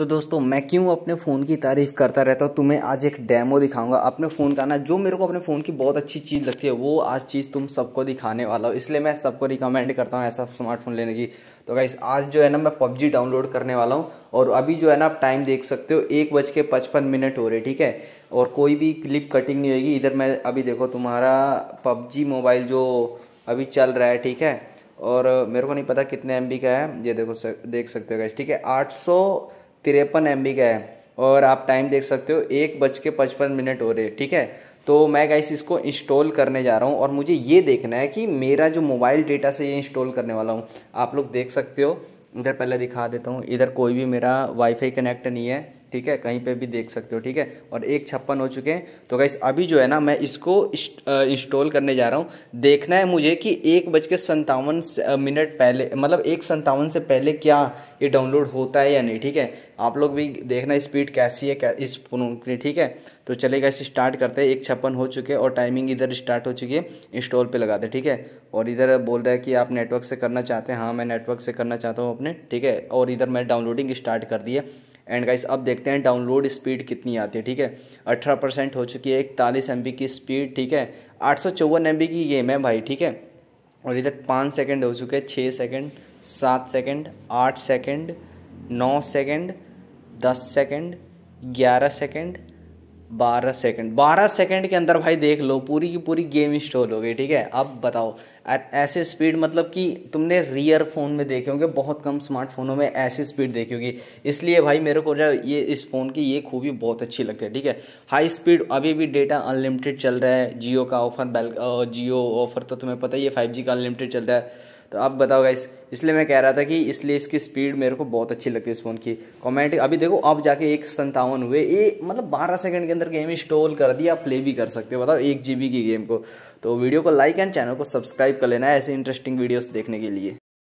तो दोस्तों मैं क्यों अपने फ़ोन की तारीफ़ करता रहता हूँ तुम्हें आज एक डेमो दिखाऊंगा अपने फ़ोन का ना जो मेरे को अपने फ़ोन की बहुत अच्छी चीज़ लगती है वो आज चीज़ तुम सबको दिखाने वाला हो इसलिए मैं सबको रिकमेंड करता हूँ ऐसा स्मार्टफोन लेने की तो गाइस आज जो है ना मैं पबजी डाउनलोड करने वाला हूँ और अभी जो है ना आप टाइम देख सकते हो एक बज के पचपन मिनट हो रहे ठीक है और कोई भी क्लिप कटिंग नहीं होगी इधर मैं अभी देखो तुम्हारा पबजी मोबाइल जो अभी चल रहा है ठीक है और मेरे को नहीं पता कितने एम का है ये देखो देख सकते हो गाइस ठीक है आठ तिरपन एम का है और आप टाइम देख सकते हो एक बज के पचपन मिनट हो रहे ठीक है तो मैं गाइस इसको इंस्टॉल करने जा रहा हूँ और मुझे ये देखना है कि मेरा जो मोबाइल डेटा से ये इंस्टॉल करने वाला हूँ आप लोग देख सकते हो इधर पहले दिखा देता हूँ इधर कोई भी मेरा वाईफाई कनेक्ट नहीं है ठीक है कहीं पे भी देख सकते हो ठीक है और एक छप्पन हो चुके हैं तो गाइस अभी जो है ना मैं इसको इंस्टॉल करने जा रहा हूँ देखना है मुझे कि एक बज के संतावन मिनट पहले मतलब एक संतावन से पहले क्या ये डाउनलोड होता है या नहीं ठीक है आप लोग भी देखना स्पीड कैसी है क्या, इस फोन की ठीक है तो चलेगा इसे स्टार्ट करते हैं एक छप्पन हो चुके हैं और टाइमिंग इधर स्टार्ट हो चुकी है इंस्टॉल पर लगाते ठीक है और इधर बोल रहा है कि आप नेटवर्क से करना चाहते हैं हाँ मैं नेटवर्क से करना चाहता हूँ अपने ठीक है और इधर मैं डाउनलोडिंग स्टार्ट कर दी है एंड गाइस अब देखते हैं डाउनलोड स्पीड कितनी आती है ठीक है अठारह परसेंट हो चुकी है इकतालीस एम की स्पीड ठीक है आठ सौ चौवन एम की गेम है भाई ठीक है और इधर पाँच सेकेंड हो चुके हैं छः सेकेंड सात सेकेंड आठ सेकेंड नौ सेकेंड दस सेकेंड ग्यारह सेकेंड बारह सेकंड बारह सेकंड के अंदर भाई देख लो पूरी की पूरी गेम इंस्टॉल हो गई ठीक है अब बताओ ऐसे स्पीड मतलब कि तुमने रियर फ़ोन में देखे होंगे बहुत कम स्मार्टफोनों में ऐसी स्पीड देखी होगी इसलिए भाई मेरे को जो ये इस फ़ोन की ये खूबी बहुत अच्छी लगती है ठीक है हाई स्पीड अभी भी डेटा अनलिमिटेड चल रहा है जियो का ऑफर बेल जियो ऑफर तो तुम्हें पता ही है फाइव का अनलिमिटेड चल रहा है तो आप बताओ गाइस इसलिए मैं कह रहा था कि इसलिए इसकी स्पीड मेरे को बहुत अच्छी लगती है इस फ़ोन की कमेंट अभी देखो अब जाके एक संतावन हुए ये मतलब 12 सेकंड के अंदर गेम इंस्टॉल कर दिया आप प्ले भी कर सकते हो बताओ एक जी की गेम को तो वीडियो को लाइक एंड चैनल को सब्सक्राइब कर लेना है ऐसे इंटरेस्टिंग वीडियोस देखने के लिए